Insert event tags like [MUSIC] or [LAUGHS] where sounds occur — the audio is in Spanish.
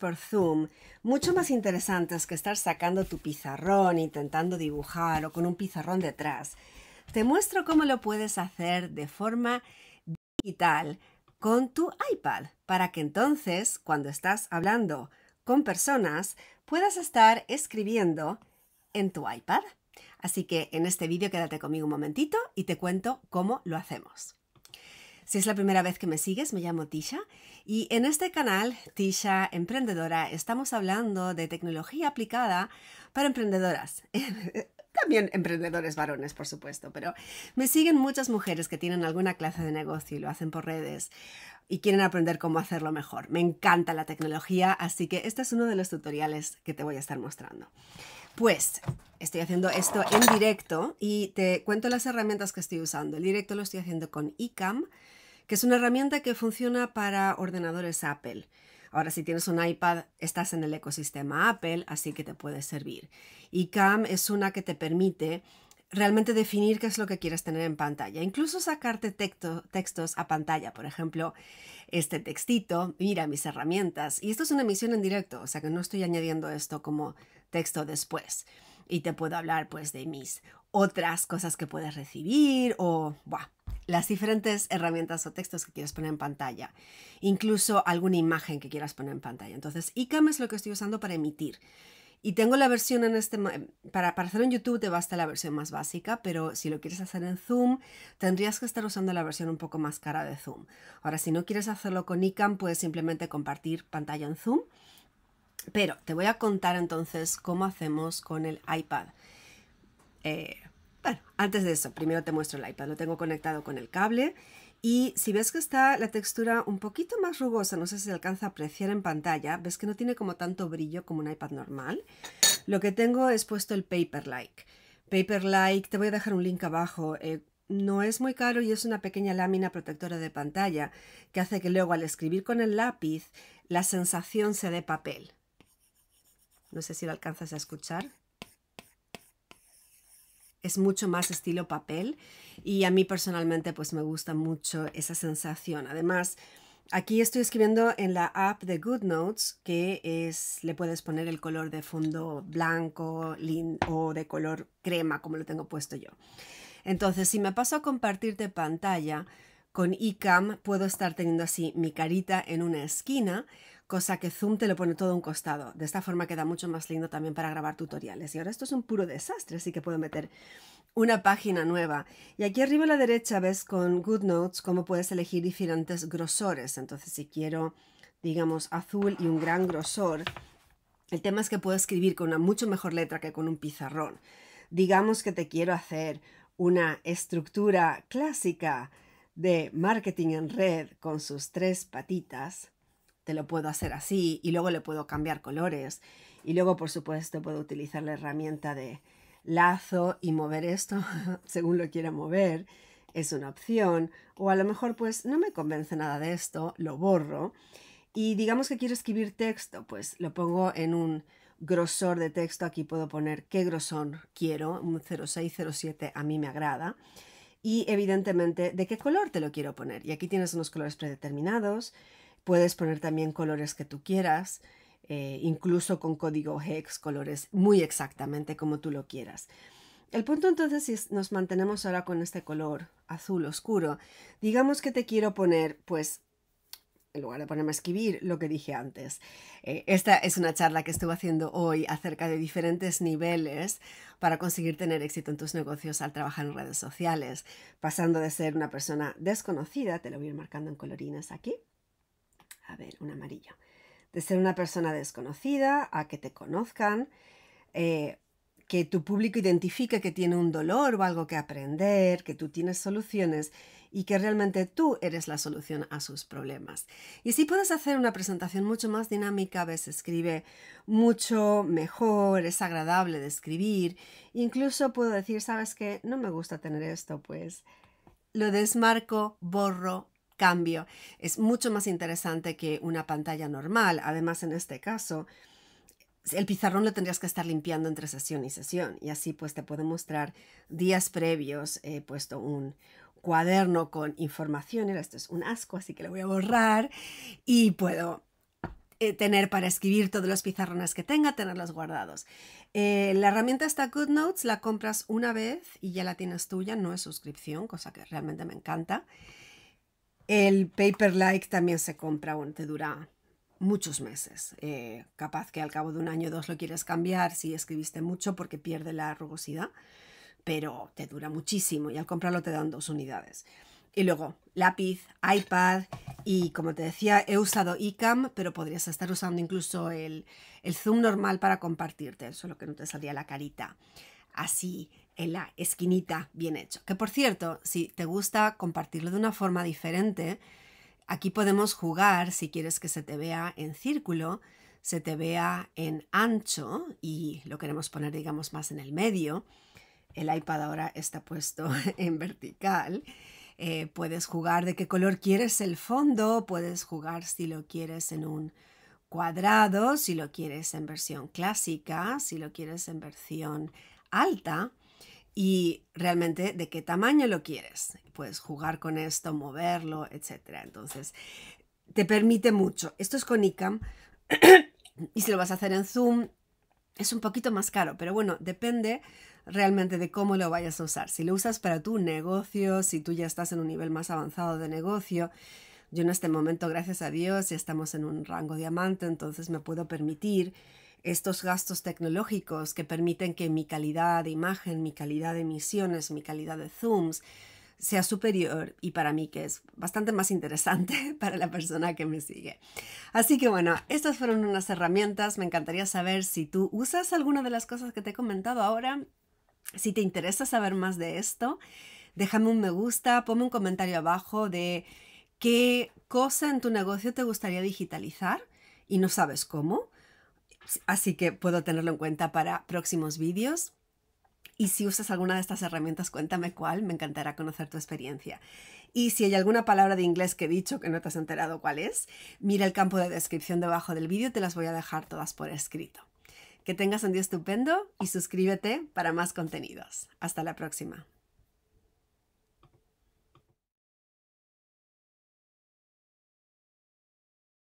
por Zoom mucho más interesantes que estar sacando tu pizarrón, intentando dibujar o con un pizarrón detrás. Te muestro cómo lo puedes hacer de forma digital con tu iPad para que entonces, cuando estás hablando con personas, puedas estar escribiendo en tu iPad. Así que en este vídeo quédate conmigo un momentito y te cuento cómo lo hacemos. Si es la primera vez que me sigues, me llamo Tisha y en este canal, Tisha Emprendedora, estamos hablando de tecnología aplicada para emprendedoras. [LAUGHS] también emprendedores varones, por supuesto, pero me siguen muchas mujeres que tienen alguna clase de negocio y lo hacen por redes y quieren aprender cómo hacerlo mejor. Me encanta la tecnología, así que este es uno de los tutoriales que te voy a estar mostrando. Pues estoy haciendo esto en directo y te cuento las herramientas que estoy usando. El directo lo estoy haciendo con ICAM, que es una herramienta que funciona para ordenadores Apple. Ahora, si tienes un iPad, estás en el ecosistema Apple, así que te puede servir. Y Cam es una que te permite realmente definir qué es lo que quieres tener en pantalla, incluso sacarte textos a pantalla, por ejemplo, este textito, mira mis herramientas, y esto es una emisión en directo, o sea que no estoy añadiendo esto como texto después, y te puedo hablar pues de mis otras cosas que puedes recibir o, buah, las diferentes herramientas o textos que quieres poner en pantalla, incluso alguna imagen que quieras poner en pantalla. Entonces, ICAM es lo que estoy usando para emitir. Y tengo la versión en este... Para, para hacerlo en YouTube te basta la versión más básica, pero si lo quieres hacer en Zoom, tendrías que estar usando la versión un poco más cara de Zoom. Ahora, si no quieres hacerlo con ICAM, puedes simplemente compartir pantalla en Zoom. Pero te voy a contar entonces cómo hacemos con el iPad. Eh, bueno, antes de eso, primero te muestro el iPad. Lo tengo conectado con el cable y si ves que está la textura un poquito más rugosa, no sé si se alcanza a apreciar en pantalla, ves que no tiene como tanto brillo como un iPad normal. Lo que tengo es puesto el Paper Like. Paper Like, te voy a dejar un link abajo. Eh, no es muy caro y es una pequeña lámina protectora de pantalla que hace que luego al escribir con el lápiz la sensación sea dé papel. No sé si lo alcanzas a escuchar es mucho más estilo papel y a mí personalmente pues me gusta mucho esa sensación. Además, aquí estoy escribiendo en la app de GoodNotes que es, le puedes poner el color de fondo blanco o de color crema como lo tengo puesto yo. Entonces, si me paso a compartir de pantalla, con iCam puedo estar teniendo así mi carita en una esquina cosa que Zoom te lo pone todo a un costado. De esta forma queda mucho más lindo también para grabar tutoriales. Y ahora esto es un puro desastre, así que puedo meter una página nueva. Y aquí arriba a la derecha ves con GoodNotes cómo puedes elegir diferentes grosores. Entonces, si quiero, digamos, azul y un gran grosor, el tema es que puedo escribir con una mucho mejor letra que con un pizarrón. Digamos que te quiero hacer una estructura clásica de marketing en red con sus tres patitas te lo puedo hacer así y luego le puedo cambiar colores y luego por supuesto puedo utilizar la herramienta de lazo y mover esto [LAUGHS] según lo quiera mover es una opción o a lo mejor pues no me convence nada de esto lo borro y digamos que quiero escribir texto pues lo pongo en un grosor de texto aquí puedo poner qué grosor quiero un 0607 a mí me agrada y evidentemente de qué color te lo quiero poner y aquí tienes unos colores predeterminados Puedes poner también colores que tú quieras, eh, incluso con código hex, colores muy exactamente como tú lo quieras. El punto entonces, si nos mantenemos ahora con este color azul oscuro, digamos que te quiero poner, pues, en lugar de ponerme a escribir lo que dije antes. Eh, esta es una charla que estuve haciendo hoy acerca de diferentes niveles para conseguir tener éxito en tus negocios al trabajar en redes sociales, pasando de ser una persona desconocida, te lo voy a ir marcando en colorines aquí, a ver, un amarillo, de ser una persona desconocida a que te conozcan, eh, que tu público identifique que tiene un dolor o algo que aprender, que tú tienes soluciones y que realmente tú eres la solución a sus problemas. Y si puedes hacer una presentación mucho más dinámica, veces escribe mucho mejor, es agradable de escribir, incluso puedo decir, sabes que no me gusta tener esto, pues lo desmarco, borro, cambio. Es mucho más interesante que una pantalla normal. Además, en este caso, el pizarrón lo tendrías que estar limpiando entre sesión y sesión. Y así pues te puedo mostrar días previos. He eh, puesto un cuaderno con información. Esto es un asco, así que lo voy a borrar. Y puedo eh, tener para escribir todos los pizarrones que tenga, tenerlos guardados. Eh, la herramienta está GoodNotes, la compras una vez y ya la tienes tuya, no es suscripción, cosa que realmente me encanta. El paper like también se compra, te dura muchos meses. Eh, capaz que al cabo de un año o dos lo quieres cambiar si escribiste mucho porque pierde la rugosidad, pero te dura muchísimo y al comprarlo te dan dos unidades. Y luego lápiz, iPad y como te decía, he usado ICAM, pero podrías estar usando incluso el, zoom normal para compartirte, solo que no te saldría la carita. Así, en la esquinita bien hecho. Que por cierto, si te gusta compartirlo de una forma diferente, aquí podemos jugar si quieres que se te vea en círculo, se te vea en ancho y lo queremos poner digamos más en el medio. El iPad ahora está puesto [LAUGHS] en vertical. Eh, puedes jugar de qué color quieres el fondo, puedes jugar si lo quieres en un cuadrado, si lo quieres en versión clásica, si lo quieres en versión alta y realmente de qué tamaño lo quieres. Puedes jugar con esto, moverlo, etc. Entonces, te permite mucho. Esto es con ICAM [CLEARS THROAT] y si lo vas a hacer en Zoom, es un poquito más caro, pero bueno, depende realmente de cómo lo vayas a usar. Si lo usas para tu negocio, si tú ya estás en un nivel más avanzado de negocio, yo en este momento, gracias a Dios, ya estamos en un rango diamante, entonces me puedo permitir estos gastos tecnológicos que permiten que mi calidad de imagen, mi calidad de emisiones, mi calidad de zooms sea superior y para mí que es bastante más interesante [LAUGHS] para la persona que me sigue. Así que bueno, estas fueron unas herramientas. Me encantaría saber si tú usas alguna de las cosas que te he comentado ahora. Si te interesa saber más de esto, déjame un me gusta, ponme un comentario abajo de qué cosa en tu negocio te gustaría digitalizar y no sabes cómo Así que puedo tenerlo en cuenta para próximos vídeos. Y si usas alguna de estas herramientas, cuéntame cuál, me encantará conocer tu experiencia. Y si hay alguna palabra de inglés que he dicho que no te has enterado cuál es, mira el campo de descripción debajo del vídeo, te las voy a dejar todas por escrito. Que tengas un día estupendo y suscríbete para más contenidos. Hasta la próxima.